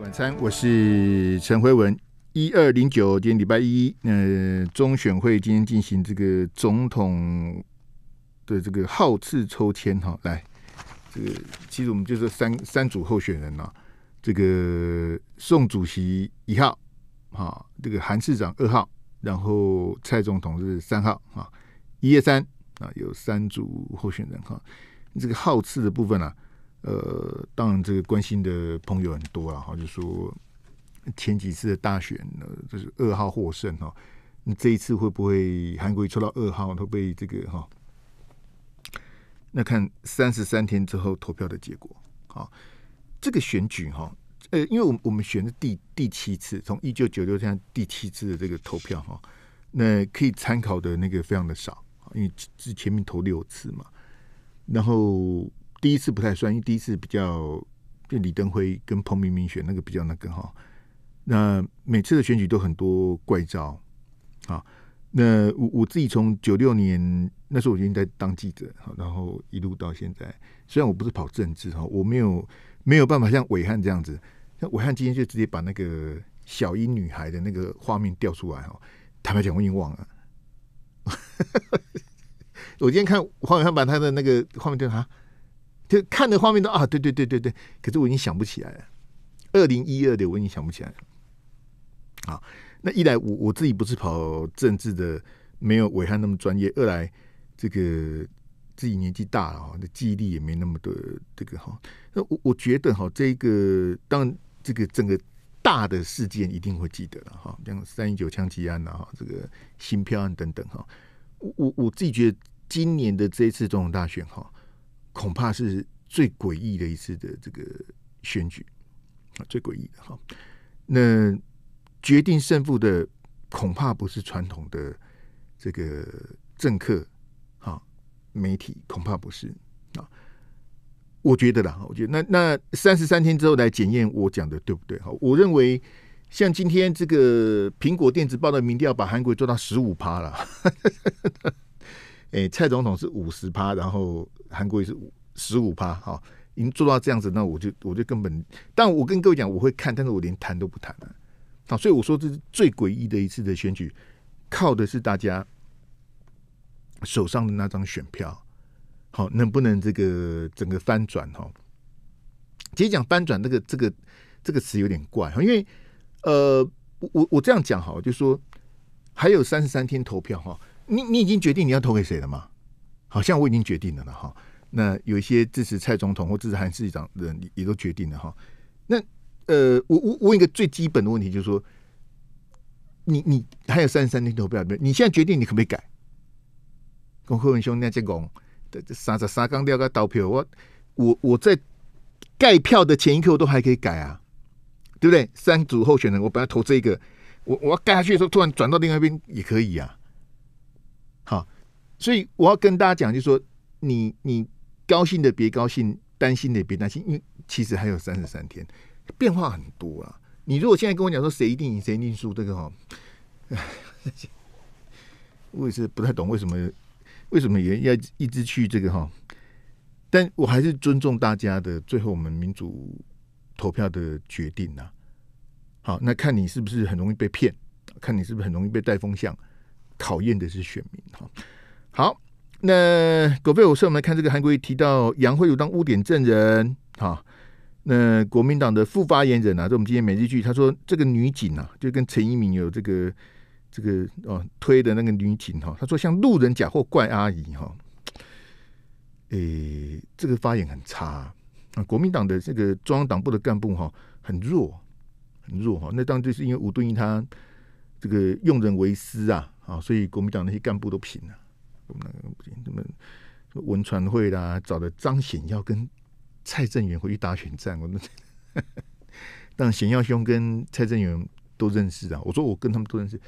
晚餐，我是陈辉文，一二零九，今天礼拜一，呃，中选会今天进行这个总统的这个号次抽签哈，来，这个其实我们就是三三组候选人哦，这个宋主席一号，啊，这个韩市长二号，然后蔡总统是三号，啊，一二三啊，有三组候选人哈，这个号次的部分啊。呃，当然，这个关心的朋友很多啊，哈，就说前几次的大选呢，就是二号获胜哈，那这一次会不会韩国出到二号，会被这个哈？那看三十三天之后投票的结果，好，这个选举哈，呃，因为我我们选的第第七次，从一九九六年第七次的这个投票哈，那可以参考的那个非常的少，因为是前面投六次嘛，然后。第一次不太算，因为第一次比较就李登辉跟彭明敏选那个比较那个哈。那每次的选举都很多怪招，好，那我我自己从九六年那时候我已经在当记者然后一路到现在，虽然我不是跑政治哈，我没有没有办法像伟汉这样子，像伟汉今天就直接把那个小英女孩的那个画面调出来哈。坦白讲，我已经忘了。我今天看黄伟汉把他的那个画面调啊。就看的画面都啊，对对对对对，可是我已经想不起来了。二零一二的我已经想不起来了。好，那一来我我自己不是跑政治的，没有伟汉那么专业；二来这个自己年纪大了哈，那记忆力也没那么多这个哈。那我我觉得哈，这个当然这个整个大的事件一定会记得了哈，像三一九枪击案呐，这个新票案等等哈。我我我自己觉得今年的这一次总统大选哈。恐怕是最诡异的一次的这个选举，啊，最诡异的哈。那决定胜负的恐怕不是传统的这个政客，哈，媒体恐怕不是啊。我觉得啦，我觉得那那三十三天之后来检验我讲的对不对哈。我认为像今天这个苹果电子报的民调，把韩国做到十五趴了，哎，蔡总统是五十趴，然后。韩国也是十五趴哈，已经做到这样子，那我就我就根本，但我跟各位讲，我会看，但是我连谈都不谈了。好，所以我说，这是最诡异的一次的选举，靠的是大家手上的那张选票。好，能不能这个整个翻转？哈，其实讲翻转，这个这个这个词有点怪，因为呃，我我我这样讲哈，就说还有三十三天投票哈，你你已经决定你要投给谁了吗？好像我已经决定了了哈，那有一些支持蔡总统或支持韩市长的人也都决定了哈。那呃，我我问一个最基本的问题，就是说，你你还有三十三天投票，你现在决定你可不可以改？跟贺文雄那结果，这这啥子啥刚掉个刀票，我我我在盖票的前一刻我都还可以改啊，对不对？三组候选人，我本来投这个，我我要盖下去的时候，突然转到另外一边也可以啊。好。所以我要跟大家讲，就是说你你高兴的别高兴，担心的别担心，因为其实还有三十三天，变化很多啊。你如果现在跟我讲说谁一定赢谁一定输，这个哈，我也是不太懂为什么为什么也要一直去这个哈。但我还是尊重大家的最后我们民主投票的决定呐。好，那看你是不是很容易被骗，看你是不是很容易被带风向。考验的是选民哈。好，那狗吠我是我们来看这个韩国瑜提到杨惠如当污点证人。哈，那国民党的副发言人啊，这我们今天每日剧他说这个女警啊，就跟陈一鸣有这个这个哦推的那个女警哈，他说像路人甲或怪阿姨哈，诶，这个发言很差啊。国民党的这个中央党部的干部哈，很弱，很弱哈。那当然就是因为吴敦义他这个用人为师啊，啊，所以国民党那些干部都平了。我们怎么文传会啦？找的张显耀跟蔡正元回去打选战。我们，但显耀兄跟蔡正元都认识啊。我说我跟他们都认识，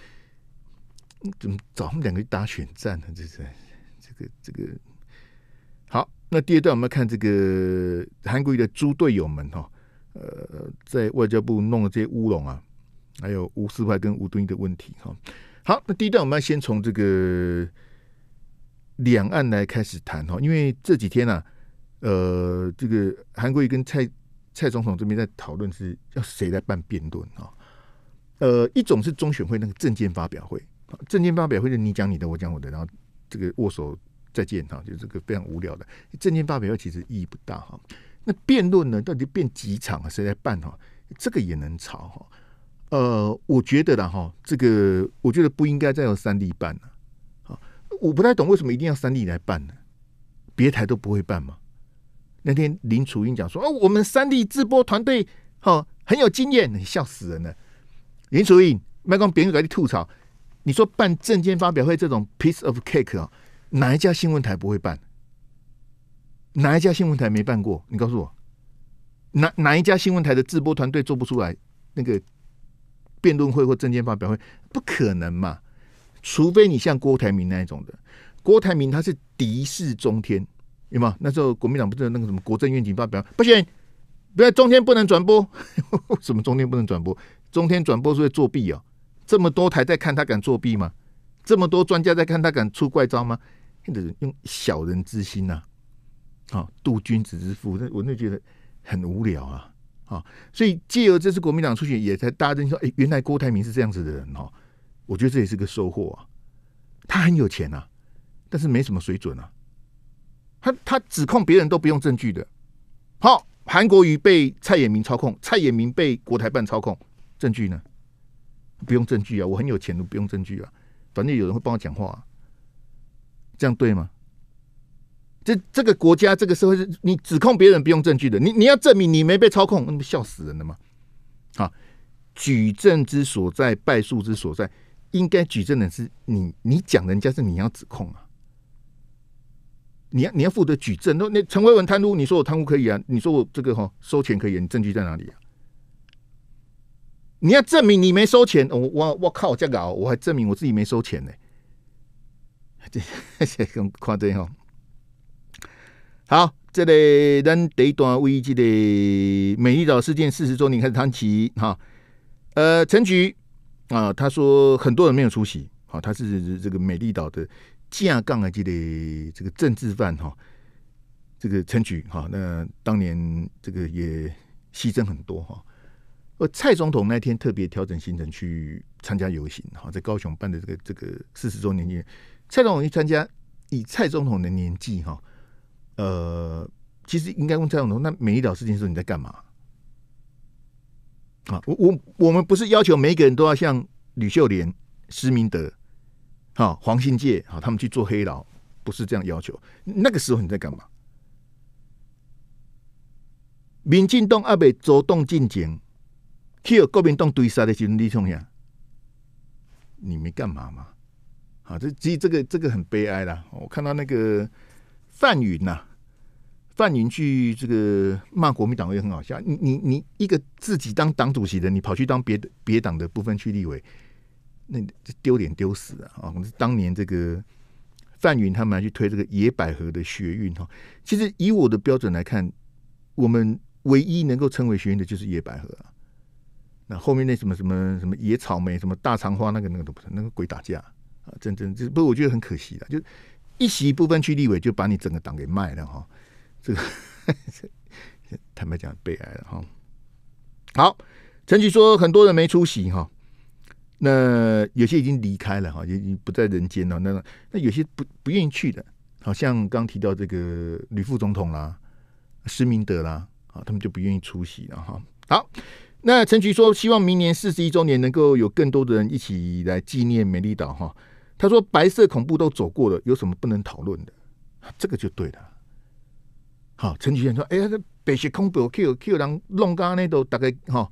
怎么找他们两个去打选战呢？这是这个这个。好，那第二段我们要看这个韩国瑜的猪队友们哈。呃，在外交部弄的这些乌龙啊，还有吴思怀跟吴敦义的问题哈。好，那第一段我们要先从这个。两岸来开始谈哈，因为这几天呢，呃，这个韩国瑜跟蔡蔡总统这边在讨论是要谁来办辩论哈，呃，一种是中选会那个证件发表会，证件发表会就你讲你的，我讲我的，然后这个握手再见哈，就这个非常无聊的证件发表会其实意义不大哈。那辩论呢，到底辩几场啊？谁来办哈？这个也能吵哈。呃，我觉得啦哈，这个我觉得不应该再由三立办了。我不太懂为什么一定要三立来办呢？别台都不会办吗？那天林楚英讲说：“哦，我们三立制播团队哦，很有经验，你笑死人了。”林楚英卖光别人，改你吐槽。你说办证件发表会这种 piece of cake 啊？哪一家新闻台不会办？哪一家新闻台没办过？你告诉我，哪哪一家新闻台的制播团队做不出来那个辩论会或证件发表会？不可能嘛？除非你像郭台铭那一种的，郭台铭他是敌视中天，有吗？那时候国民党不是那个什么国政愿景发表，不行，不要中天不能转播，什么中天不能转播？中天转播是会作弊啊！这么多台在看，他敢作弊吗？这么多专家在看，他敢出怪招吗？用小人之心呐！啊，度君子之腹，那我就觉得很无聊啊！啊，所以借由这次国民党出现，也才大家在说，哎，原来郭台铭是这样子的人哦。我觉得这也是个收获啊！他很有钱啊，但是没什么水准啊。他他指控别人都不用证据的。好，韩国瑜被蔡衍明操控，蔡衍明被国台办操控，证据呢？不用证据啊！我很有钱都不用证据啊！反正有人会帮我讲话，这样对吗？这这个国家，这个社会，你指控别人不用证据的，你你要证明你没被操控，那不笑死人了吗？啊！举证之所在，败诉之所在。应该举证的是你，你讲人家是你要指控啊，你要你要负责举证。那那陈伟文贪污，你说我贪污可以啊？你说我这个哈收钱可以？你证据在哪里啊？你要证明你没收钱，我我我靠，这个我还证明我自己没收钱呢。这些夸张哈，好，这里咱第一段危机的美丽岛事件四十周年开始谈起哈。呃，陈局。啊，他说很多人没有出席，好，他是这个美丽岛的架杠啊，这类这个政治犯哈，这个陈菊哈，那当年这个也牺牲很多哈。而蔡总统那天特别调整行程去参加游行哈，在高雄办的这个这个四十周年，蔡总统一参加，以蔡总统的年纪哈，呃，其实应该问蔡总统，那美丽岛事件时候你在干嘛？啊，我我我们不是要求每一个人都要像吕秀莲、施明德、好黄信介啊，他们去做黑劳，不是这样要求。那个时候你在干嘛？民进党阿北主动进京，去有国民党堆杀的集中力量，你没干嘛嘛？啊，这其实这个这个很悲哀啦。我看到那个范云呐。范云去这个骂国民党也很好笑，你你你一个自己当党主席的，你跑去当别的别党的部分区立委，那丢脸丢死了啊！我们当年这个范云他们还去推这个野百合的学运哈，其实以我的标准来看，我们唯一能够称为学运的就是野百合啊。那后面那什么什么什么野草莓、什么大长花，那个那个都不是，那个鬼打架啊！真正这不我觉得很可惜的，就一席部分区立委就把你整个党给卖了哈。这个坦白讲，悲哀了哈。好，陈局说很多人没出席哈，那有些已经离开了哈，已经不在人间了。那那有些不不愿意去的，好像刚提到这个吕副总统啦、施明德啦，啊，他们就不愿意出席了哈。好，那陈局说，希望明年四十一周年能够有更多的人一起来纪念美丽岛哈。他说，白色恐怖都走过了，有什么不能讨论的？这个就对了。好，陈菊先说，哎呀，北学空表 Q Q 党弄咖那都大概哈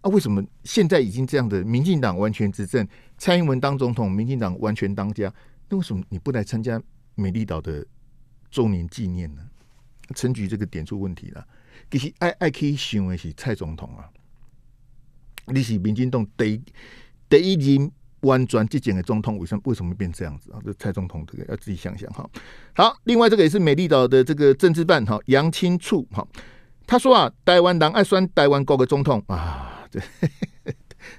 啊？为什么现在已经这样的？民进党完全执政，蔡英文当总统，民进党完全当家，那为什么你不来参加美丽岛的周年纪念呢？陈菊这个点出问题了，其实爱爱去想的是蔡总统啊，你是民进党第第一任弯转，即检的总统，为什么为什么变这样子啊？这蔡总统这个要自己想想哈。好，另外这个也是美丽岛的这个政治办哈，杨清处哈，他说啊，台湾党爱选台湾国的总统啊，对，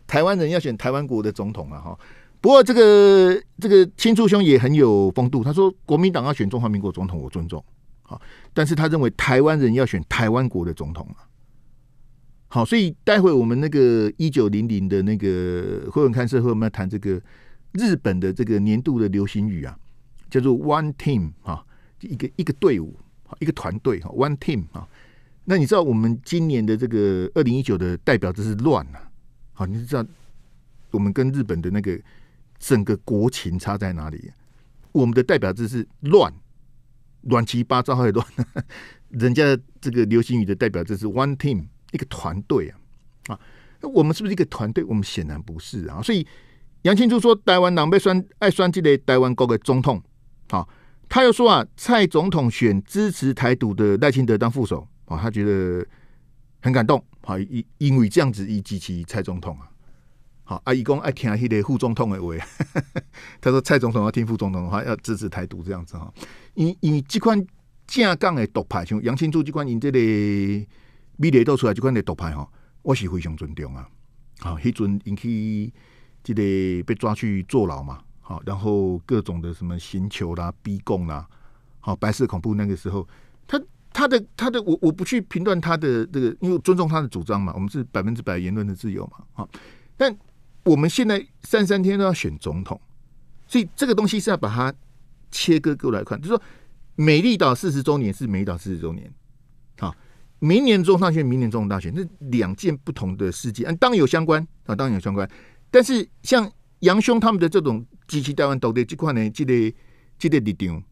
台湾人要选台湾国的总统啊哈。不过这个这个清处兄也很有风度，他说国民党要选中华民国总统，我尊重啊，但是他认为台湾人要选台湾国的总统啊。好，所以待会我们那个一九零零的那个会文看社会，我们要谈这个日本的这个年度的流行语啊，叫做 One Team 啊，一个一个队伍，一个团队哈 o n e Team 啊。那你知道我们今年的这个二零一九的代表就是乱啊，好，你知道我们跟日本的那个整个国情差在哪里。我们的代表字是乱，乱七八糟还乱。人家这个流行语的代表字是 One Team。一个团队啊，啊，我们是不是一个团队？我们显然不是啊。所以杨庆珠说，台湾党被酸爱酸这个台湾国的总统，啊，他又说啊，蔡总统选支持台独的赖清德当副手，啊，他觉得很感动，啊，因因为这样子以及其蔡总统啊，好，阿姨讲爱听迄个副总统的话，他说蔡总统要听副总统的话，要支持台独这样子啊。以以即款架杠的独派，像杨庆柱即款，你这个。米德到出来就看你毒牌哦，我是非常尊重啊。好，迄阵引起这个被抓去坐牢嘛，好，然后各种的什么刑求啦、逼供啦，好，白色恐怖那个时候，他他的他的我我不去评断他的这个，因为尊重他的主张嘛，我们是百分之百言论的自由嘛，好，但我们现在三三天都要选总统，所以这个东西是要把它切割过来看，就说美丽岛四十周年是美丽岛四十周年。明年中上大选，明年中大选，那两件不同的事件，当然有相关啊，当然有相关。但是像杨兄他们的这种机器台湾独立这块呢，这个这个立场，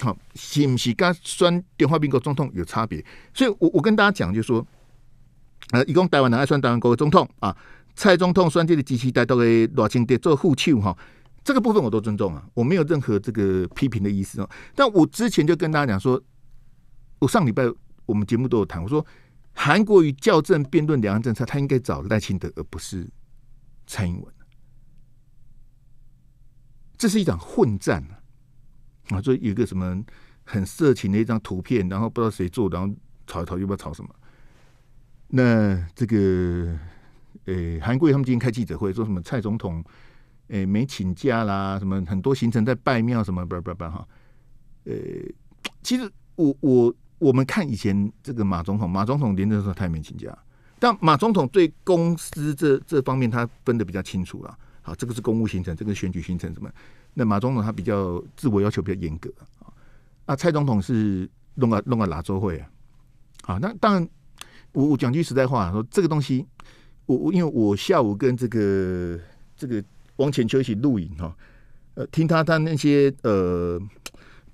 好是不是跟选电话兵国总统有差别？所以，我我跟大家讲，就说，呃，一共台湾人爱选台湾国的总统啊，蔡总统选这个机器带到的罗青德做副手哈，这个部分我都尊重啊，我没有任何这个批评的意思哦。但我之前就跟大家讲说，我上礼拜。我们节目都有谈，我说韩国与校正辩论两岸政策，他应该找赖清德而不是蔡英文。这是一场混战啊！就有一个什么很色情的一张图片，然后不知道谁做，然后吵吵又不知道吵什么。那这个呃，韩国他们今天开记者会说什么蔡总统诶没请假啦，什么很多行程在拜庙什么，不不不哈。呃，其实我我。我们看以前这个马总统，马总统连任的时候他也没请假，但马总统对公司这这方面他分的比较清楚了。好，这个是公务行程，这个选举行程什么？那马总统他比较自我要求比较严格啊。啊，蔡总统是弄个弄个拉州会啊。好，那当然，我我讲句实在话，说这个东西，我我因为我下午跟这个这个王乾秋一起录影哈，呃，听他他那些呃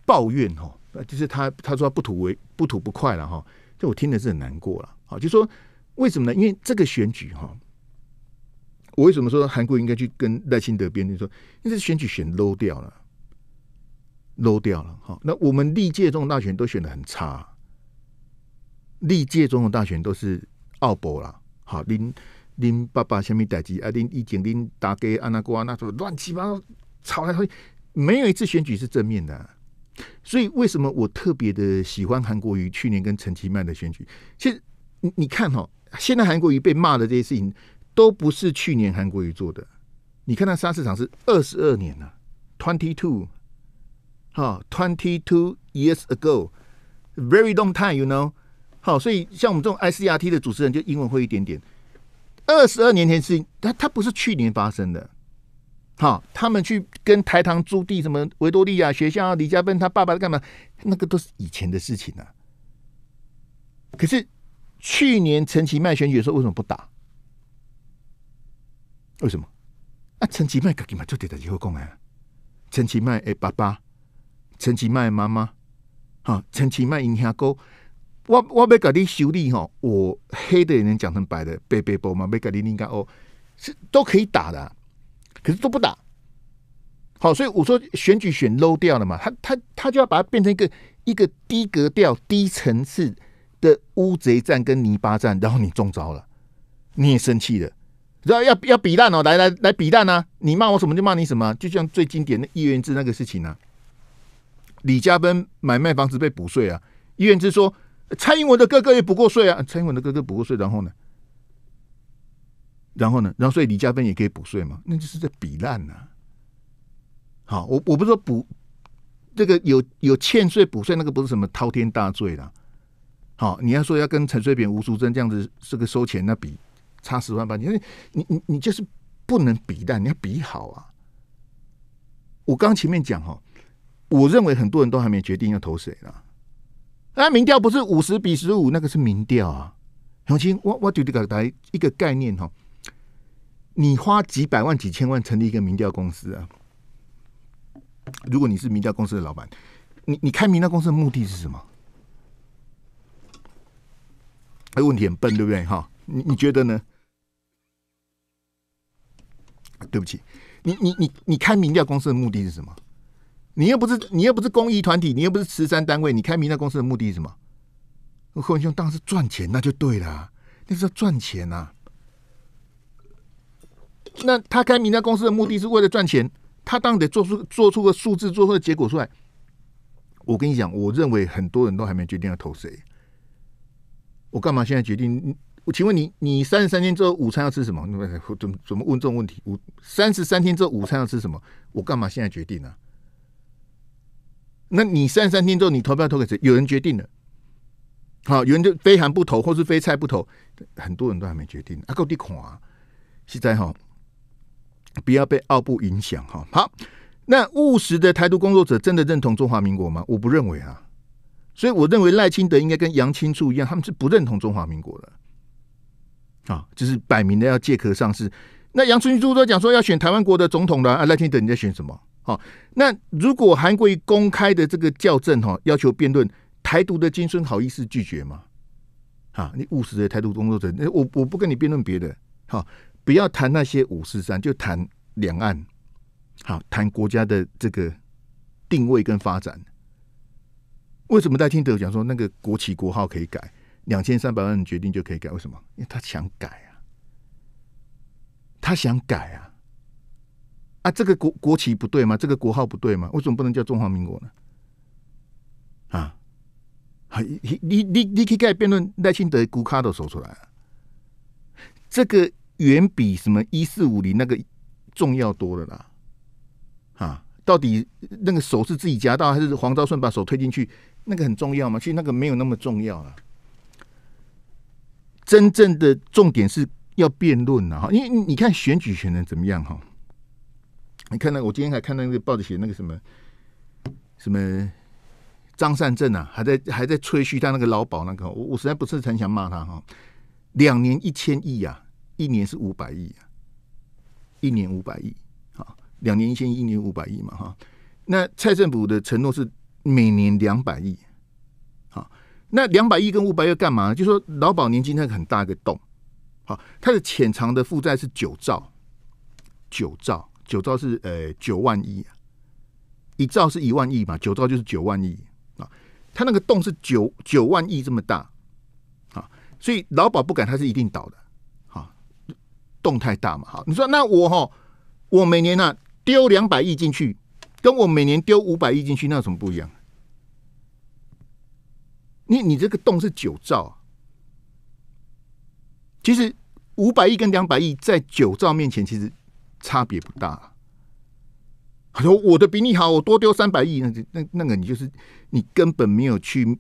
抱怨哈。呃，就是他他说不吐为不吐不快了哈，就我听的是很难过了。好，就说为什么呢？因为这个选举哈，我为什么说韩国应该去跟赖清德辩论？说，因为这选举选 low 掉了，low 掉了。好，那我们历届总统大选都选的很差，历届总统大选都是奥博了。好，您您爸爸下面代击啊，您一零您打给安娜国啊，那什么乱七八糟吵来吵去，没有一次选举是正面的。所以，为什么我特别的喜欢韩国瑜去年跟陈其曼的选举？其实你你看哈，现在韩国瑜被骂的这些事情，都不是去年韩国瑜做的。你看他杀市场是二十二年了，twenty two，哈 t w e n t y two years ago，very long time，you know，好，所以像我们这种 ICRT 的主持人就英文会一点点。二十二年前事情，它它不是去年发生的。好，他们去跟台糖租地，什么维多利亚学校啊，李家芬他爸爸在干嘛？那个都是以前的事情啊。可是去年陈其迈选举的时候为什么不打？为什么？啊，陈其迈个嘛就得在机会攻啊！陈其迈诶，爸爸，陈其迈妈妈，好，陈其迈因听哥，我我要搞你修理哈，我黑的也能讲成白的，背背包嘛，要个你拧干哦，是都可以打的。可是都不打，好，所以我说选举选 low 掉了嘛，他他他就要把它变成一个一个低格调、低层次的乌贼战跟泥巴战，然后你中招了，你也生气了，然后要要比烂哦，来来来比烂呢，你骂我什么就骂你什么，就像最经典的叶元制那个事情啊，李嘉芬买卖房子被补税啊，叶元制说蔡英文的哥哥也补过税啊，蔡英文的哥哥补过税，然后呢？然后呢？然后所以李嘉芬也可以补税嘛？那就是在比烂啊。好，我我不是说补这个有有欠税补税那个不是什么滔天大罪啦。好，你要说要跟陈水扁、吴淑珍这样子这个收钱那比差十万八千你你你就是不能比烂，你要比好啊！我刚前面讲哈，我认为很多人都还没决定要投谁了。啊，民调不是五十比十五，那个是民调啊。永清，我我给大家一个概念哈。你花几百万几千万成立一个民调公司啊？如果你是民调公司的老板，你你开民调公司的目的是什么？这个问题很笨，对不对？哈，你你觉得呢？对不起，你你你你开民调公司的目的是什么？你又不是你又不是公益团体，你又不是慈善单位，你开民调公司的目的是什么？何文兄当然是赚钱，那就对了，那是要赚钱呐。那他开名家公司的目的是为了赚钱，他当然得做出做出个数字，做出个结果出来。我跟你讲，我认为很多人都还没决定要投谁。我干嘛现在决定？我请问你，你三十三天之后午餐要吃什么？怎么怎么问这种问题？五三十三天之后午餐要吃什么？我干嘛现在决定啊？那你三十三天之后你投票投给谁？有人决定了？好，有人就非韩不投，或是非蔡不投，很多人都还没决定。啊，够地空啊！现在哈。不要被奥布影响哈。好，那务实的台独工作者真的认同中华民国吗？我不认为啊，所以我认为赖清德应该跟杨清柱一样，他们是不认同中华民国的啊，就是摆明的要借壳上市。那杨春柱都讲说要选台湾国的总统了啊，赖清德你在选什么？好，那如果韩国公开的这个校正哈，要求辩论台独的金孙，好意思拒绝吗？啊，你务实的台独工作者，那我我不跟你辩论别的好。不要谈那些五四三，就谈两岸。好，谈国家的这个定位跟发展。为什么戴清德讲说那个国旗国号可以改？两千三百万人决定就可以改？为什么？因为他想改啊，他想改啊。啊，这个国国旗不对吗？这个国号不对吗？为什么不能叫中华民国呢？啊，你你你你可以辩论赖清德辜卡都说出来了，这个。远比什么一四五零那个重要多了啦！啊，到底那个手是自己夹到，还是黄昭顺把手推进去？那个很重要吗？其实那个没有那么重要了。真正的重点是要辩论啊！哈，因为你看选举选的怎么样哈？你看到我今天还看到那个报纸写那个什么什么张善政啊，还在还在吹嘘他那个劳保那个，我我实在不是很想骂他哈。两年一千亿啊！一年是五百亿，一年五百亿，啊，两年一千亿，一年五百亿嘛，哈。那蔡政府的承诺是每年两百亿，好，那两百亿跟五百亿干嘛？就说劳保年金那个很大一个洞，好，它的潜藏的负债是九兆，九兆，九兆是呃九万亿，一兆是一万亿嘛，九兆就是九万亿啊。它那个洞是九九万亿这么大，啊，所以劳保不敢，它是一定倒的。洞太大嘛？好，你说那我哈，我每年啊、丢两百亿进去，跟我每年丢五百亿进去，那有什么不一样？你你这个洞是九兆，其实五百亿跟两百亿在九兆面前其实差别不大。他说我的比你好，我多丢三百亿，那那那个你就是你根本没有去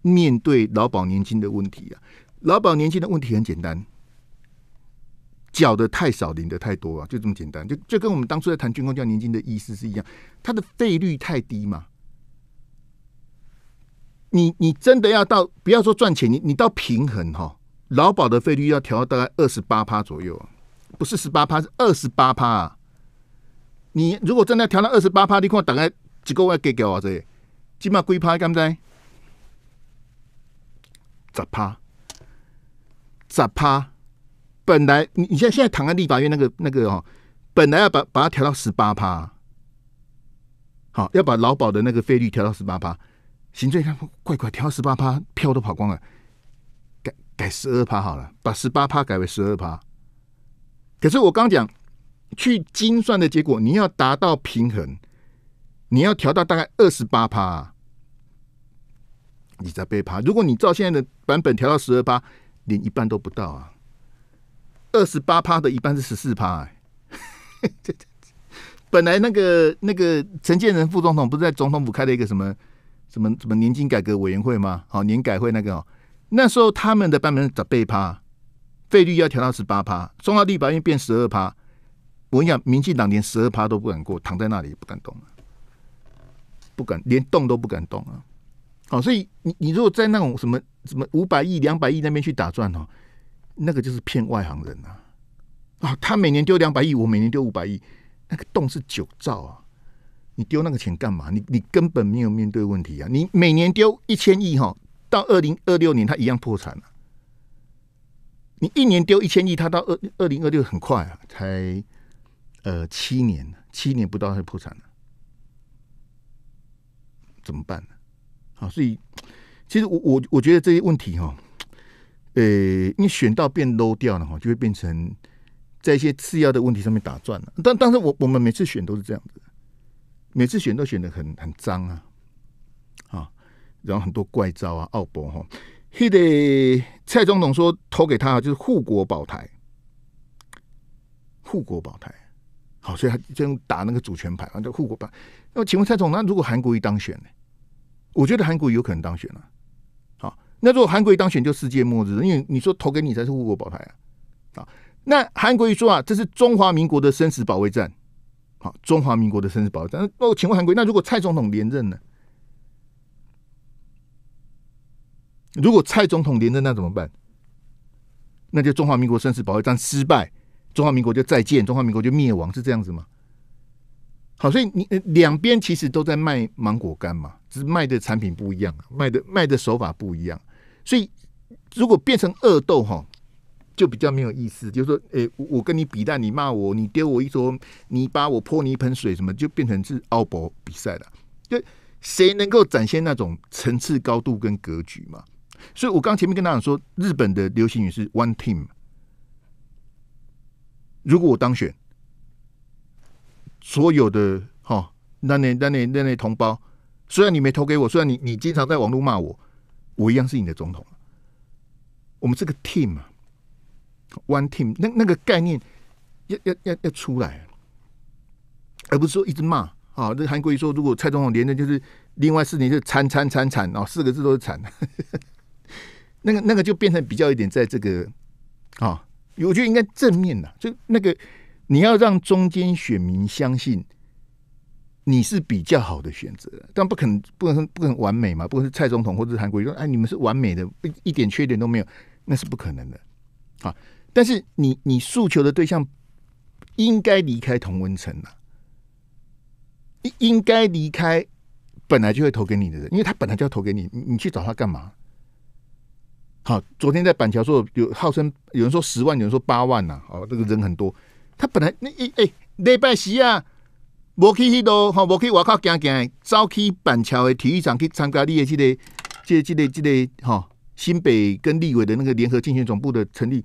面对劳保年金的问题啊！劳保年金的问题很简单。缴的太少，领的太多啊，就这么简单。就就跟我们当初在谈军工交年金的意思是一样，它的费率太低嘛。你你真的要到，不要说赚钱，你你到平衡哈，劳保的费率要调到大概二十八趴左右，不是十八趴，是二十八趴。啊。你如果真的要调到二十八趴，你看大概几个外给给啊？这起码归趴干不哉？十趴，十趴。本来你你现在现在躺在立法院那个那个哦，本来要把把它调到十八趴，好要把劳保的那个费率调到十八趴，行政看怪怪调十八趴，票都跑光了，改改十二趴好了，把十八趴改为十二趴。可是我刚讲去精算的结果，你要达到平衡，你要调到大概二十八趴，你在被趴。如果你照现在的版本调到十二趴，连一半都不到啊。二十八趴的一半是十四趴，哎、本来那个那个陈建仁副总统不是在总统府开了一个什么什么什么年金改革委员会吗？好，年改会那个哦，那时候他们的版本是十八趴，费率要调到十八趴，中央地法院变十二趴。我跟你讲，民进党连十二趴都不敢过，躺在那里也不敢动，不敢连动都不敢动啊！好，所以你你如果在那种什么什么五百亿两百亿那边去打转哦。那个就是骗外行人啊！啊，他每年丢两百亿，我每年丢五百亿，那个洞是九兆啊，你丢那个钱干嘛？你你根本没有面对问题啊！你每年丢一千亿哈，到二零二六年他一样破产了。你一年丢一千亿，他到二二零二六很快啊，才呃七年，七年不到就破产了，怎么办呢？好，所以其实我我我觉得这些问题哈。诶，你选到变 low 掉了哈，就会变成在一些次要的问题上面打转了。但当时我我们每次选都是这样子，每次选都选的很很脏啊，啊，然后很多怪招啊，奥博哈，他的蔡总统说投给他就是护国保台，护国保台，好，所以他就打那个主权牌，啊，就护国保。那请问蔡总，那如果韩国一当选呢？我觉得韩国有可能当选啊。那如果韩国瑜当选就世界末日，因为你说投给你才是护国保台啊，啊？那韩国瑜说啊，这是中华民国的生死保卫战，好，中华民国的生死保卫战。那我请问韩国瑜，那如果蔡总统连任呢？如果蔡总统连任，那怎么办？那就中华民国生死保卫战失败，中华民国就再见，中华民国就灭亡，是这样子吗？好，所以你两边其实都在卖芒果干嘛，只是卖的产品不一样，卖的卖的手法不一样。所以，如果变成恶斗哈，就比较没有意思。就是说，诶，我跟你比，但你骂我，你丢我一桌，你把我泼你一盆水，什么就变成是奥博比赛了。就谁能够展现那种层次、高度跟格局嘛？所以我刚前面跟大家说，日本的流行语是 “one team”。如果我当选，所有的哈那那那那那同胞，虽然你没投给我，虽然你你经常在网络骂我。我一样是你的总统。我们这个 team 啊，one team，那那个概念要要要要出来，而不是说一直骂啊。那韩国瑜说，如果蔡总统连任，就是另外四年就惨惨惨惨啊，四个字都是惨。那个那个就变成比较一点，在这个啊，我觉得应该正面的，就那个你要让中间选民相信。你是比较好的选择，但不可能，不可能，不可能完美嘛？不管是蔡总统，或者是韩国瑜，说哎，你们是完美的，一一点缺点都没有，那是不可能的。啊。但是你你诉求的对象应该离开同温层了，应应该离开本来就会投给你的人，因为他本来就要投给你，你去找他干嘛？好，昨天在板桥说有号称有人说十万，有人说八万呐，哦，这个人很多，他本来那哎哎内拜席啊。无去迄度吼，无去外口行行，走去板桥的体育场去参加，你即个、即、个即个吼新北跟立委的那个联合竞选总部的成立，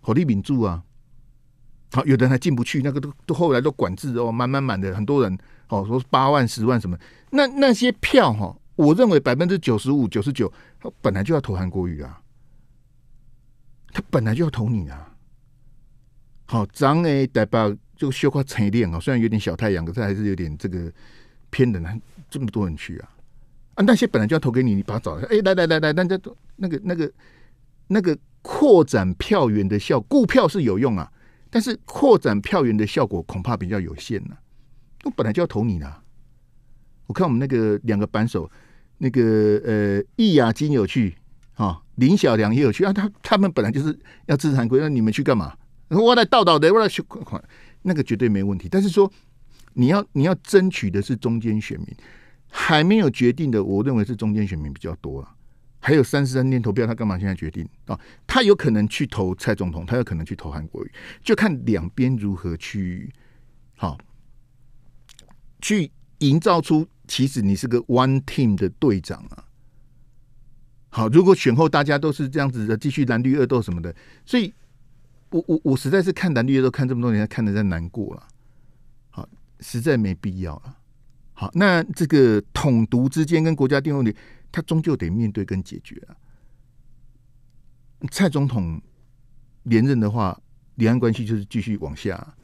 侯立民住啊，好，有的人还进不去，那个都都后来都管制哦，满满满的，很多人哦，说八万、十万什么，那那些票哈，我认为百分之九十五、九十九，他本来就要投韩国瑜啊，他本来就要投你啊，好张诶代表。就雪花产业链啊，虽然有点小太阳，可是还是有点这个偏冷啊。这么多人去啊，啊，那些本来就要投给你，你把它找一下。诶，来来来来，大家都那个那个那个扩展票源的效果，票是有用啊，但是扩展票源的效果恐怕比较有限了。我本来就要投你呢。我看我们那个两个扳手，那个呃易雅金有去啊，林小良也有去啊，他他们本来就是要支持韩国，那你们去干嘛？我来倒倒的，我来去。那个绝对没问题，但是说你要你要争取的是中间选民，还没有决定的，我认为是中间选民比较多啊，还有三十三天投票，他干嘛现在决定啊？他有可能去投蔡总统，他有可能去投韩国瑜，就看两边如何去好，去营造出其实你是个 one team 的队长啊。好，如果选后大家都是这样子的，继续蓝绿恶斗什么的，所以。我我我实在是看蓝绿都看这么多年，看的在难过了。好，实在没必要了。好，那这个统独之间跟国家定位，他终究得面对跟解决啊。蔡总统连任的话，两岸关系就是继续往下。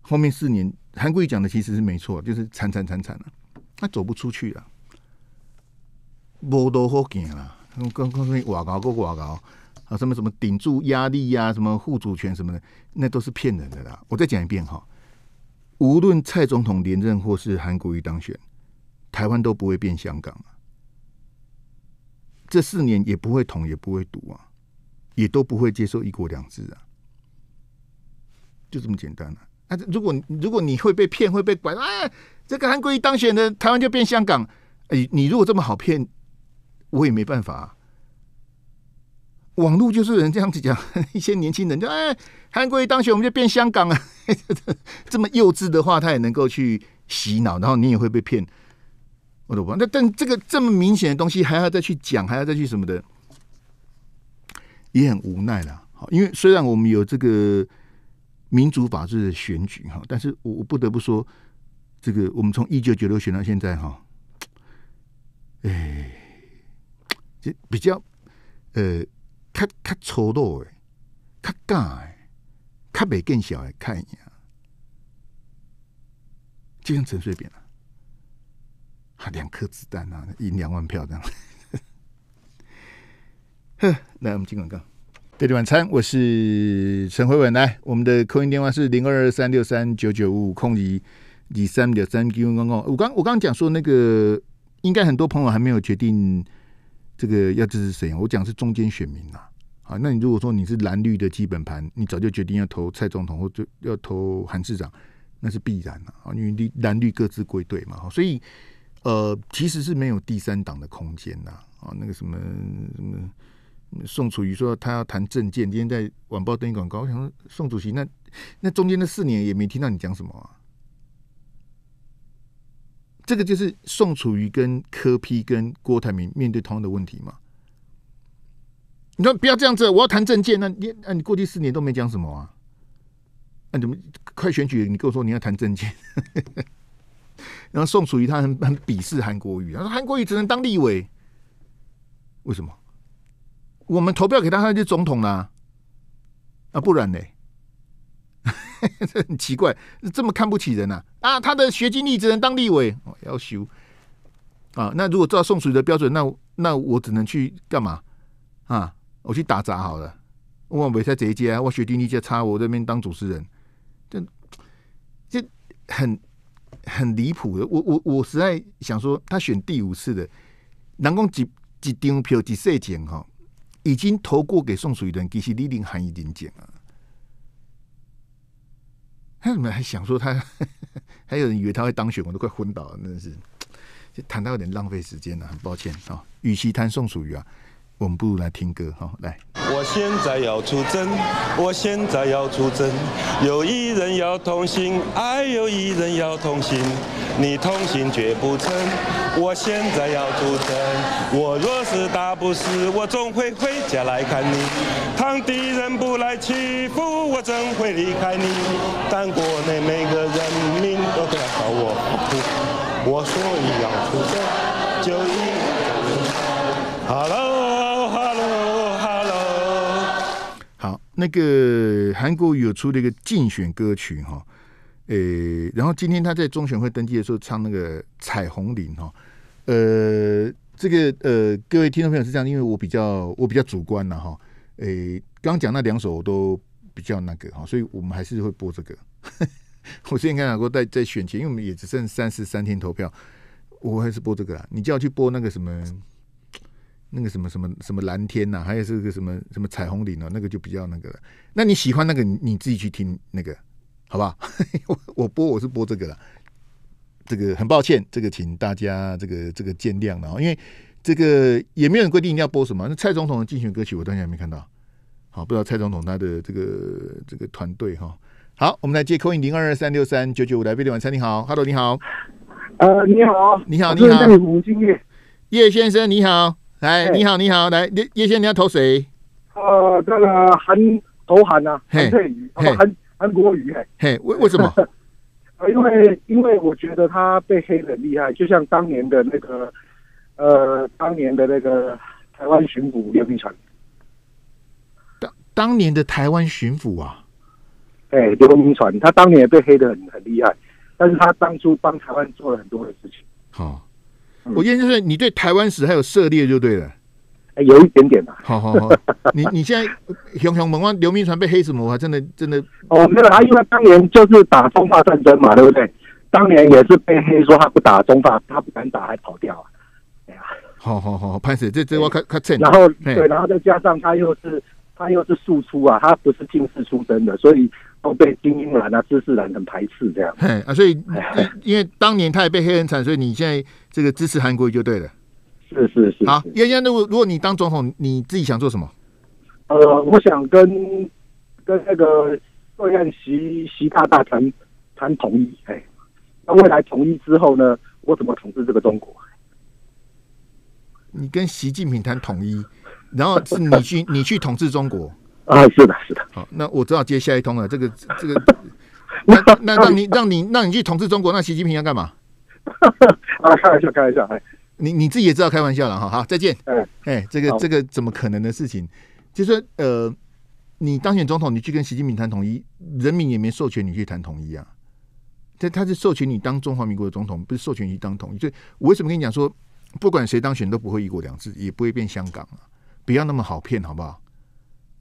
后面四年，韩国瑜讲的其实是没错，就是惨惨惨惨了，他走不出去了。无路好行啦，刚刚你瓦搞过瓦搞。啊，什么什么顶住压力呀，什么护主权什么的，那都是骗人的啦！我再讲一遍哈，无论蔡总统连任或是韩国瑜当选，台湾都不会变香港，这四年也不会统也不会独啊，也都不会接受一国两制啊，就这么简单了。啊，如果如果你会被骗会被拐啊，这个韩国瑜当选的台湾就变香港，哎，你如果这么好骗，我也没办法。网络就是人这样子讲，一些年轻人就哎，韩国当选我们就变香港啊，这么幼稚的话，他也能够去洗脑，然后你也会被骗。我都不，那，但这个这么明显的东西还要再去讲，还要再去什么的，也很无奈了。好，因为虽然我们有这个民主法治的选举哈，但是我我不得不说，这个我们从一九九六选到现在哈，哎，就比较呃。较较粗鲁哎，较干哎，较袂见小哎，看一眼，就像陈水扁了，啊，两颗子弹啊，赢两万票这样。呵，来，我们进广告。对对晚餐，我是陈慧文，来，我们的扣音电话是零二二三六三九九五五，空一一三六三，语音公我刚我刚刚讲说那个，应该很多朋友还没有决定这个要支持谁，我讲是中间选民啊。啊，那你如果说你是蓝绿的基本盘，你早就决定要投蔡总统或要投韩市长，那是必然的啊！因为蓝绿各自归队嘛，所以呃，其实是没有第三党的空间呐啊！那个什么什么宋楚瑜说他要谈政见，今天在晚报登广告，我想说，宋主席，那那中间的四年也没听到你讲什么啊？这个就是宋楚瑜跟柯批跟郭台铭面对同样的问题嘛？你说不要这样子，我要谈政见。那你那你过去四年都没讲什么啊？那怎么快选举？你跟我说你要谈政见？然后宋楚瑜他很很鄙视韩国瑜，他说韩国瑜只能当立委，为什么？我们投票给他他就总统啦？啊不然这 很奇怪，这么看不起人呐？啊，他的学经历只能当立委，要修啊？那如果照宋楚瑜的标准，那那我只能去干嘛啊？我去打杂好了，我往北菜这一届啊，我学第二届差我这边当主持人，这这很很离谱的。我我我实在想说，他选第五次的南宫几几张票几谁钱哈，已经投过给宋楚瑜的，其实李登含一点捡啊。他怎么还想说他？还有人以为他会当选，我都快昏倒了。真的是就谈到有点浪费时间了，很抱歉啊。与其谈宋楚瑜啊。我们不如来听歌哈，来。我现在要出征，我现在要出征，有一人要同行，爱有一人要同行，你同行绝不成。我现在要出征，我若是打不死，我总会回家来看你。倘敌人不来欺负，我怎会离开你？但国内每个人民都来保我，我所以要出征，就 Hello。那个韩国有出了一个竞选歌曲哈，呃，然后今天他在中选会登记的时候唱那个彩虹林》哈，呃，这个呃，各位听众朋友是这样，因为我比较我比较主观了哈，呃，刚讲那两首我都比较那个哈，所以我们还是会播这个。我之前看韩过，在在选前，因为我们也只剩三十三天投票，我还是播这个啊，你就要去播那个什么？那个什么什么什么蓝天呐，还有这个什么什么彩虹岭啊，那个就比较那个。了。那你喜欢那个，你自己去听那个，好不好？我我播我是播这个了，这个很抱歉，这个请大家这个这个见谅了啊。因为这个也没有人规定你要播什么。那蔡总统的竞选歌曲我到现在没看到，好，不知道蔡总统他的这个这个团队哈。好，我们来接 c a n 零二二三六三九九五来贝利晚餐，你好，hello，你好，呃，你好，你好，你好，叶先生，你好。哎，你好，你好，来叶叶先，你要投谁？呃，这个韩投韩啊，韩语，韩韩国瑜，嘿，为为什么？呃，因为因为我觉得他被黑的厉害，就像当年的那个，呃，当年的那个台湾巡抚刘明传。当当年的台湾巡抚啊，哎，刘明传，他当年也被黑的很很厉害，但是他当初帮台湾做了很多的事情，好。我意思就是，你对台湾史还有涉猎就对了，有一点点吧。好好好，你你现在，熊熊猛湾流民船被黑什么？我还真的真的哦，没有他因为当年就是打中法战争嘛，对不对？当年也是被黑说他不打中法，他不敢打还跑掉了。哎呀，好好好，潘 Sir，这这我看看趁。然后对，然后再加上他又是。他又是庶出啊，他不是进士出身的，所以都被精英男啊、知识男很排斥这样。哎啊，所以因为当年他也被黑人惨，所以你现在这个支持韩国就对了。是是是好，人家那如果如果你当总统，你自己想做什么？呃，我想跟跟那个对岸习习大大谈谈统一。哎，那未来统一之后呢，我怎么统治这个中国？你跟习近平谈统一？然后是你去 你去统治中国啊？是的，是的。好，那我只好接下一通了。这个这个，那那让你让你让你去统治中国，那习近平要干嘛？啊，开玩笑，开玩笑。哎，你你自己也知道开玩笑了哈。好，再见。哎哎，这个这个怎么可能的事情？就是呃，你当选总统，你去跟习近平谈统一，人民也没授权你去谈统一啊。他他是授权你当中华民国的总统，不是授权你当统一。所以我为什么跟你讲说，不管谁当选，都不会一国两制，也不会变香港啊。不要那么好骗，好不好？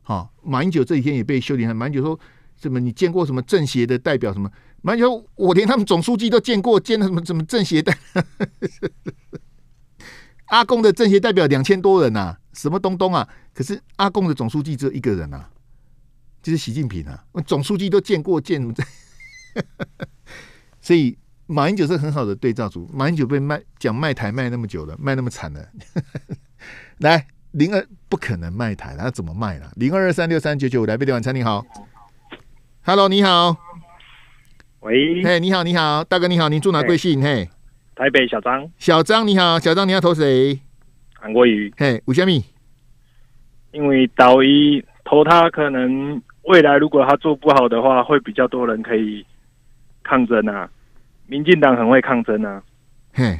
好，马英九这几天也被修理了。马英九说：“什么你见过什么政协的代表？什么马英九？我连他们总书记都见过，见了什么什么政协代？阿公的政协代表两千多人呐，什么东东啊？可是阿公的总书记只有一个人啊，就是习近平啊。总书记都见过，见 所以马英九是很好的对照组。马英九被卖，讲卖台卖那么久了，卖那么惨了，来。”零二不可能卖台，那怎么卖了？零二二三六三九九五，台北的晚餐，你好，Hello，你好，喂，哎，你好，你好，大哥你好，您住哪？贵姓？嘿，台北小张，小张你好，小张你要投谁？韩国瑜，嘿，吴夏生，因为导一投他，可能未来如果他做不好的话，会比较多人可以抗争啊。民进党很会抗争啊，嘿，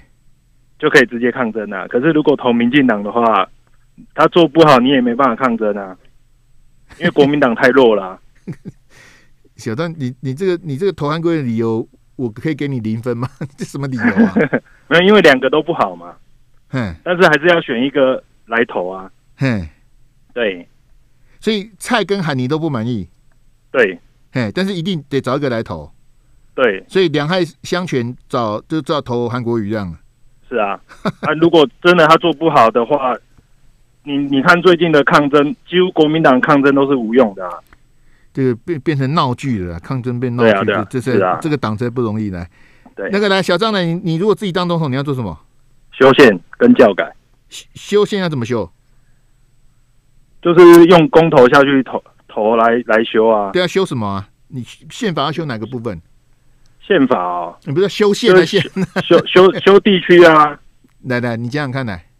就可以直接抗争啊。可是如果投民进党的话，他做不好，你也没办法抗争啊，因为国民党太弱了。小段，你你这个你这个投韩国的理由，我可以给你零分吗？这什么理由啊？没有，因为两个都不好嘛。哼，但是还是要选一个来投啊。哼，对。所以蔡跟海你都不满意。对。嘿，但是一定得找一个来投。对。所以两害相权，找就照投韩国瑜这样。是啊。啊，如果真的他做不好的话。你你看最近的抗争，几乎国民党抗争都是无用的，这个变变成闹剧了，抗争变闹剧，这是啊，这个党才不容易来。对，那个来小张呢？你你如果自己当总统，你要做什么？修宪跟教改。修修宪要怎么修？就是用公投下去投投来来修啊。对啊，修什么啊？你宪法要修哪个部分？宪法哦，你不是修宪的宪？修修修地区啊？来来，你想想看来。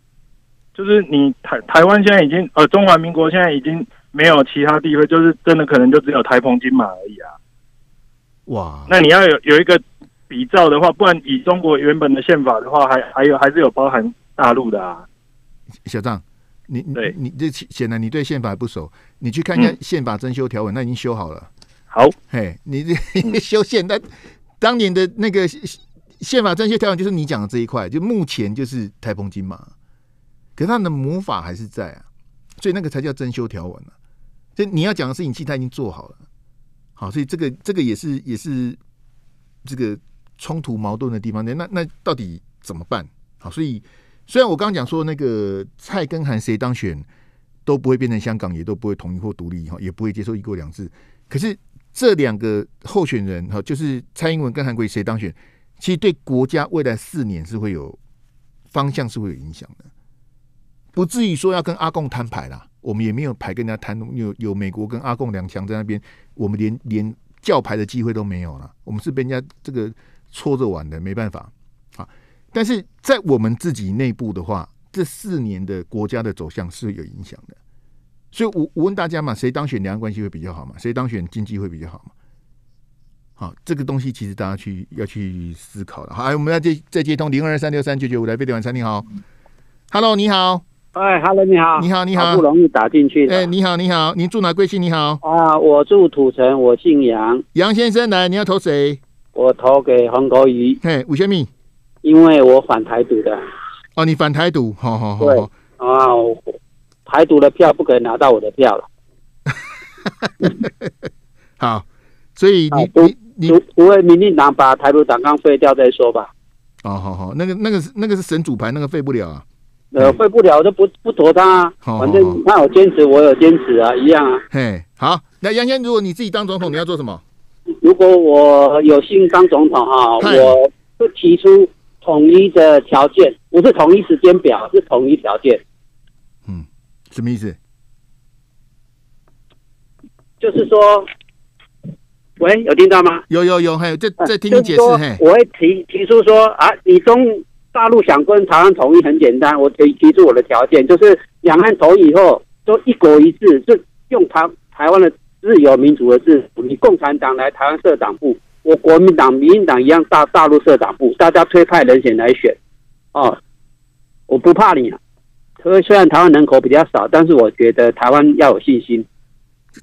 就是你台台湾现在已经呃中华民国现在已经没有其他地位，就是真的可能就只有台澎金马而已啊！哇，那你要有有一个比照的话，不然以中国原本的宪法的话，还还有还是有包含大陆的啊。小张，你对，你这显然你对宪法不熟，你去看一下宪法增修条文，那已经修好了。好，嘿，你这 修宪那当年的那个宪法增修条文，就是你讲的这一块，就目前就是台澎金马。可是他的魔法还是在啊，所以那个才叫增修条文啊。就你要讲的事情，其实他已经做好了。好，所以这个这个也是也是这个冲突矛盾的地方。那那那到底怎么办？好，所以虽然我刚刚讲说那个蔡跟韩谁当选都不会变成香港，也都不会统一或独立，哈，也不会接受一国两制。可是这两个候选人哈，就是蔡英文跟韩国谁当选，其实对国家未来四年是会有方向，是会有影响的。不至于说要跟阿贡摊牌啦，我们也没有牌跟人家摊，有有美国跟阿贡两强在那边，我们连连叫牌的机会都没有了，我们是被人家这个搓着玩的，没办法啊。但是在我们自己内部的话，这四年的国家的走向是有影响的，所以，我我问大家嘛，谁当选两岸关系会比较好嘛？谁当选经济会比较好嘛？好，这个东西其实大家去要去思考的。好，我们要接再接通零二三六三九九五台，飞蒂晚餐，你好，Hello，你好。哎哈喽，你好，你好，你好，不容易打进去。的。哎，你好，你好，您住哪？贵姓？你好啊，我住土城，我姓杨，杨先生来，你要投谁？我投给黄国瑜，嘿，吴学敏，因为我反台独的。哦，你反台独，好好好，啊，台独的票不可能拿到我的票了。好，所以你你你，不会民进党把台独党纲废掉再说吧。哦，好好，那个那个是那个是神主牌，那个废不了啊。呃，会不了就不不拖他，反正他有坚持，我有坚持啊，一样啊。嘿，好，那杨先如果你自己当总统，你要做什么？如果我有幸当总统哈，我会提出统一的条件，不是统一时间表，是统一条件。嗯，什么意思？就是说，喂，有听到吗？有有有，嘿，再再听你解释。我会提提出说啊，你宗。大陆想跟台湾统一很简单，我可以提出我的条件，就是两岸统一以后都一国一制，就用台台湾的自由民主的制度，你共产党来台湾设党部，我国民党、民进党一样大，大陆设党部，大家推派人选来选，哦，我不怕你啊，所以虽然台湾人口比较少，但是我觉得台湾要有信心。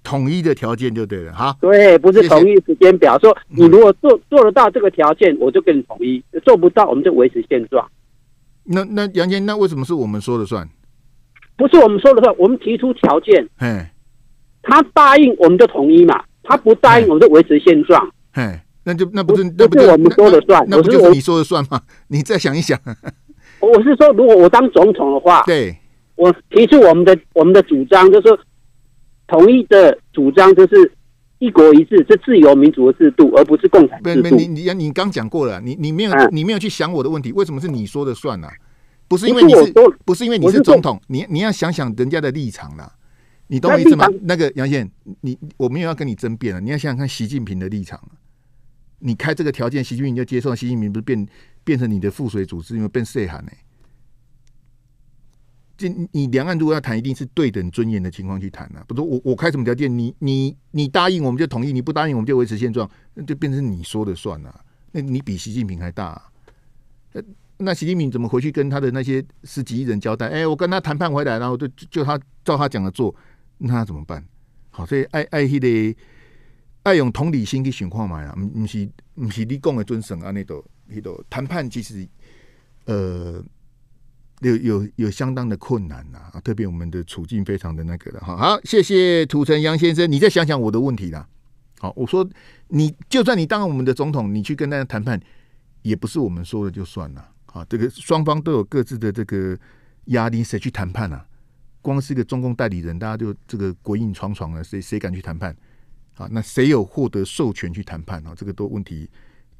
统一的条件就对了哈，对，不是统一时间表。说你如果做做得到这个条件，我就跟你统一；做不到，我们就维持现状。那那杨坚，那为什么是我们说了算？不是我们说了算，我们提出条件，哎，他答应我们就统一嘛，他不答应我们就维持现状。哎，那就那不是那不是我们说了算，那不是你说了算吗？你再想一想，我是说，如果我当总统的话，对我提出我们的我们的主张就是。统一的主张就是一国一制，是自由民主的制度，而不是共产制度。不，不，你你你刚讲过了，你你没有你没有去想我的问题，为什么是你说的算呢？不是因为你是，不是因为你是总统，你你要想想人家的立场啦。你懂我意思吗？那个杨宪，你我没有要跟你争辩了。你要想想看习近平的立场你开这个条件，习近平就接受，习近平不是变变成你的附水组织，因为变色海呢？就你两岸如果要谈，一定是对等尊严的情况去谈啊！不是我我开什么条件，你你你答应我们就同意，你不答应我们就维持现状，那就变成你说的算啊。那你比习近平还大，那习近平怎么回去跟他的那些十几亿人交代？哎，我跟他谈判回来，然后就就他照他讲的做，那怎么办？好，所以爱爱迄个爱用同理心去想看嘛呀，唔唔是唔是立共的尊守啊？那都那都谈判其实呃。有有有相当的困难呐，特别我们的处境非常的那个了哈。好，谢谢土城杨先生，你再想想我的问题啦。好，我说你就算你当我们的总统，你去跟大家谈判，也不是我们说了就算了。啊，这个双方都有各自的这个压力，谁去谈判啊？光是一个中共代理人，大家就这个鬼影幢幢的，谁谁敢去谈判？啊，那谁有获得授权去谈判啊？这个都问题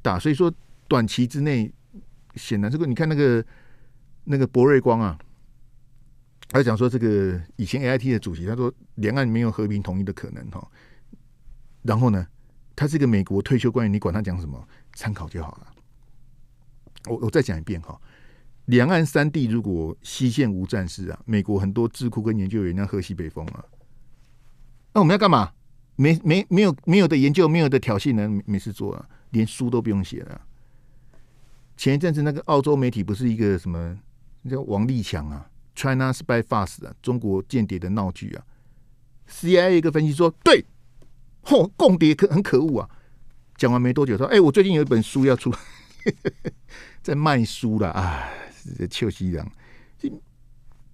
大。所以说，短期之内显然这个你看那个。那个博瑞光啊，他讲说这个以前 AIT 的主席，他说两岸没有和平统一的可能哈。然后呢，他是一个美国退休官员，你管他讲什么，参考就好了。我我再讲一遍哈，两岸三地如果西线无战事啊，美国很多智库跟研究员要喝西北风啊。那我们要干嘛？没没没有没有的研究，没有的挑衅，那没事做啊，连书都不用写了。前一阵子那个澳洲媒体不是一个什么？叫王立强啊，China Spy f a s t s 啊，中国间谍的闹剧啊，CIA 一个分析说对，嚯，共谍可很可恶啊！讲完没多久，说哎，我最近有一本书要出，在卖书了啊，俏夕阳，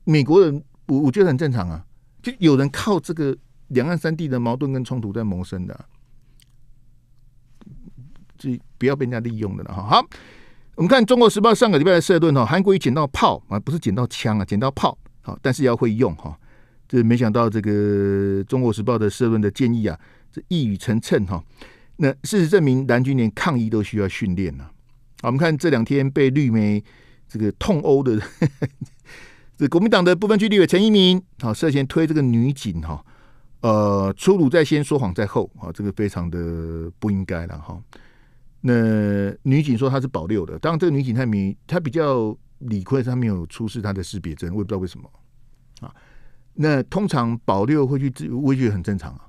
美国人，我我觉得很正常啊，就有人靠这个两岸三地的矛盾跟冲突在谋生的，这不要被人家利用的了哈好。我们看《中国时报》上个礼拜的社论哈，韩国瑜捡到炮啊，不是捡到枪啊，捡到炮。好，但是要会用哈。这没想到这个《中国时报》的社论的建议啊，这一语成谶哈。那事实证明，蓝军连抗议都需要训练了。我们看这两天被绿媒这个痛殴的 这国民党的部分区立委陈一鸣，好，涉嫌推这个女警哈，呃，粗鲁在先，说谎在后啊，这个非常的不应该了哈。那女警说她是保六的，当然这个女警她没，她比较理亏，她没有出示她的识别证，我也不知道为什么啊。那通常保六会去自畏惧觉得很正常啊。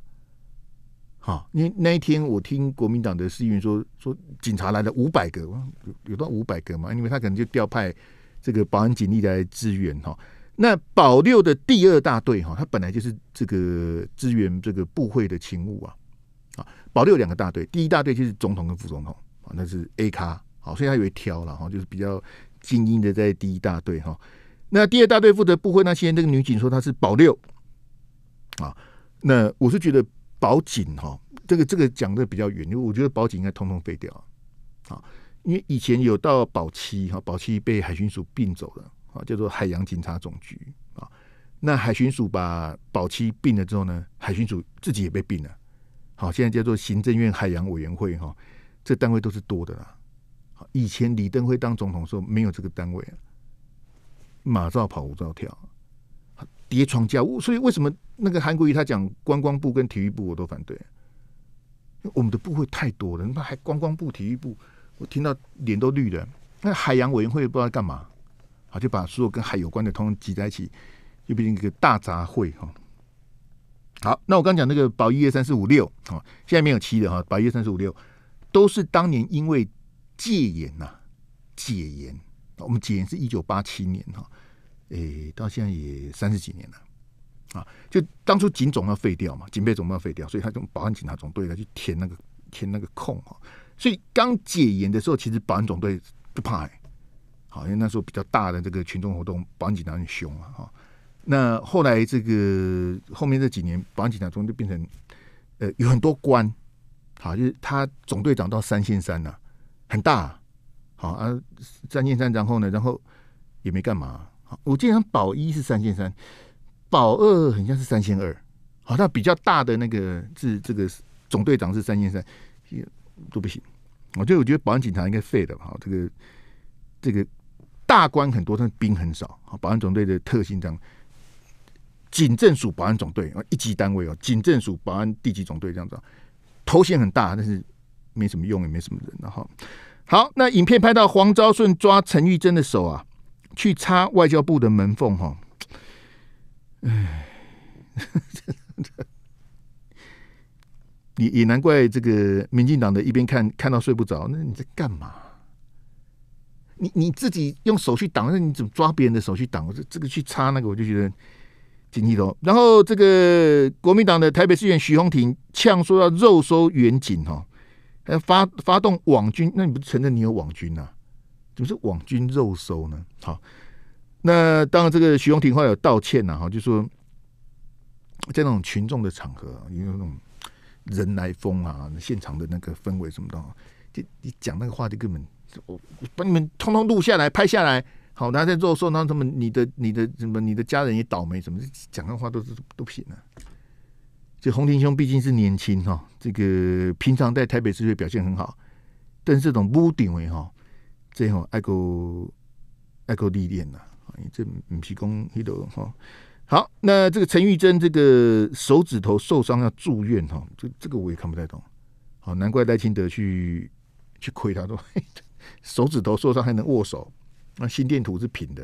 好，因为那一天我听国民党的司仪说，说警察来了五百个，有有到五百个嘛？因为他可能就调派这个保安警力来支援哈。那保六的第二大队哈，他本来就是这个支援这个部会的勤务啊。啊，保六两个大队，第一大队就是总统跟副总统。那是 A 卡，好，所以他以为挑了哈，就是比较精英的在第一大队哈。那第二大队负责部分，那些那个女警说她是保六啊。那我是觉得保警哈，这个这个讲的比较远，因为我觉得保警应该通通废掉啊。因为以前有到保七哈，保七被海巡署并走了啊，叫做海洋警察总局啊。那海巡署把保期并了之后呢，海巡署自己也被并了。好，现在叫做行政院海洋委员会哈。这单位都是多的啦。以前李登辉当总统时候没有这个单位啊，马照跑，舞照跳，叠床架屋。所以为什么那个韩国瑜他讲观光部跟体育部我都反对？我们的部会太多了，那还观光部、体育部，我听到脸都绿了。那海洋委员会不知道干嘛，好就把所有跟海有关的通通挤在一起，就变成一个大杂烩哈。好，那我刚讲那个保一、二、三、四、五、六，好，现在没有七的哈，保一、二、三、四、五、六。都是当年因为戒严呐，戒严，我们戒严是一九八七年哈，诶，到现在也三十几年了，啊，就当初警总要废掉嘛，警备总要废掉，所以他从保安警察总队来去填那个填那个空哈，所以刚戒严的时候，其实保安总队不怕哎，好，因为那时候比较大的这个群众活动，保安警察很凶啊哈，那后来这个后面这几年，保安警察中就变成呃有很多官。好，就是他总队长到三千三呐，很大。好啊，三千三，然后呢，然后也没干嘛。好，我竟然保一是三千三，保二好像是三千二，好像比较大的那个是这个总队长是三千三，都不行。我就我觉得保安警察应该废的，吧？这个这个大官很多，但兵很少。保安总队的特性这样，警政署保安总队啊，一级单位哦，警政署保安第几总队这样子。头型很大，但是没什么用，也没什么人。然后，好，那影片拍到黄昭顺抓陈玉珍的手啊，去插外交部的门缝。哈，哎，也 也难怪这个民进党的一边看看到睡不着。那你在干嘛？你你自己用手去挡，那你怎么抓别人的手去挡？我这这个去插那个，我就觉得。头，然后这个国民党的台北市议员徐宏庭呛说要肉收远景哈，还发发动网军，那你不承认你有网军呐？怎么是网军肉收呢？好，那当然这个徐宏庭后来有道歉啊、哈，就说在那种群众的场合，因为那种人来疯啊，现场的那个氛围什么的，就你讲那个话就根本，我把你们通通录下来拍下来。好，那在做送他，他们你的、你的什么、你的家人也倒霉，什么讲的话都是都行了。这洪庭兄毕竟是年轻哈，这个平常在台北市会表现很好，但是这种屋顶位哈，这哈爱够爱够历练呐。你这母皮工黑的哈，好。那这个陈玉珍这个手指头受伤要住院哈，这这个我也看不太懂。好，难怪赖清德去去亏他说，手指头受伤还能握手。那心电图是平的，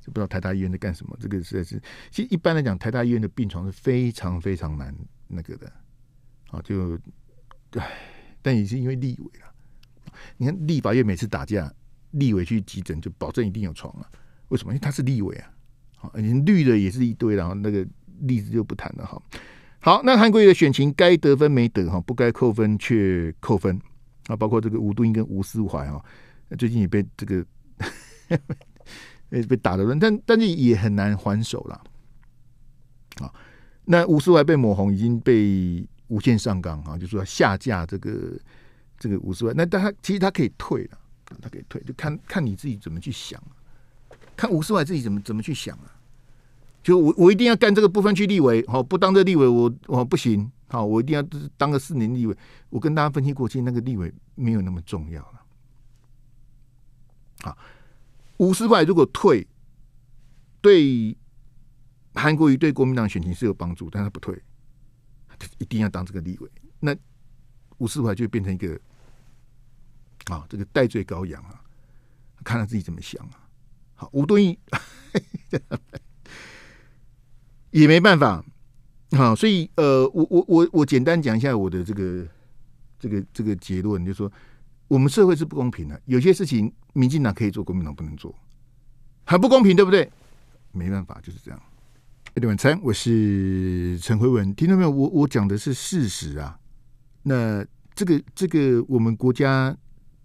就不知道台大医院在干什么。这个实在是，其实一般来讲，台大医院的病床是非常非常难那个的。啊，就，唉，但也是因为立委啊。你看立法院每次打架，立委去急诊就保证一定有床啊。为什么？因为他是立委啊。好，你绿的也是一堆，然后那个例子就不谈了哈。好，那韩国瑜的选情该得分没得哈，不该扣分却扣分啊。包括这个吴敦义跟吴思怀哈，最近也被这个。被 被打的人，但但是也很难还手了。啊，那吴世怀被抹红，已经被无限上纲啊，就说下架这个这个吴十怀。那但他其实他可以退了，他可以退，就看看你自己怎么去想。看吴世怀自己怎么怎么去想啊？就我我一定要干这个部分去立委，好，不当这立委我我不行，好，我一定要当个四年立委。我跟大家分析过去，那个立委没有那么重要了。好。五十怀如果退，对韩国瑜对国民党选情是有帮助，但他不退，他一定要当这个立委，那五十怀就变成一个啊，这个戴罪羔羊啊，看他自己怎么想啊。好，吴敦义 也没办法啊，所以呃，我我我我简单讲一下我的这个这个这个结论，就说。我们社会是不公平的，有些事情民进党可以做，国民党不能做，很不公平，对不对？没办法，就是这样。哎，对，晚餐，我是陈慧文，听到没有？我我讲的是事实啊。那这个这个我们国家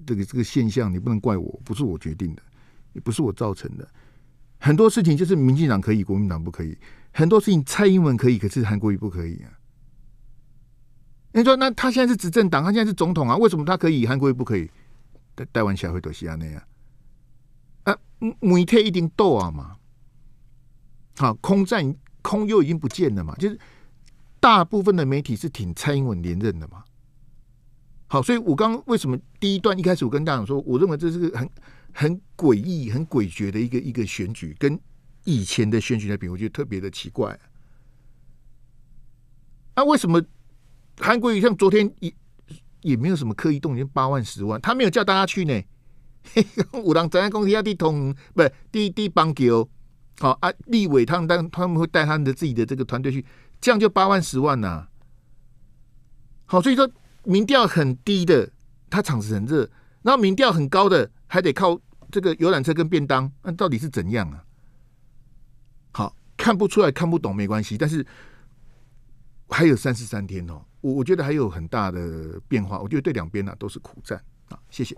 这个这个现象，你不能怪我，不是我决定的，也不是我造成的。很多事情就是民进党可以，国民党不可以；很多事情蔡英文可以，可是韩国瑜不可以啊。你说，那他现在是执政党，他现在是总统啊？为什么他可以？韩国不可以？带带完夏会夷、西安那样？啊，每天一定斗啊嘛！好，空战空又已经不见了嘛。就是大部分的媒体是挺蔡英文连任的嘛。好，所以我刚为什么第一段一开始我跟大家说，我认为这是个很很诡异、很诡谲的一个一个选举，跟以前的选举来比，我觉得特别的奇怪。那为什么？韩国瑜像昨天也也没有什么刻意动员八万十万，他没有叫大家去呢。五郎宅在工地下地通，不是地地帮给哦，好啊，立伟他们，当他们会带他们的自己的这个团队去，这样就八万十万呐。好，所以说民调很低的，他场子很热；然后民调很高的，还得靠这个游览车跟便当。那到底是怎样啊？好看不出来，看不懂没关系。但是还有三十三天哦。我我觉得还有很大的变化，我觉得对两边呢都是苦战啊，谢谢。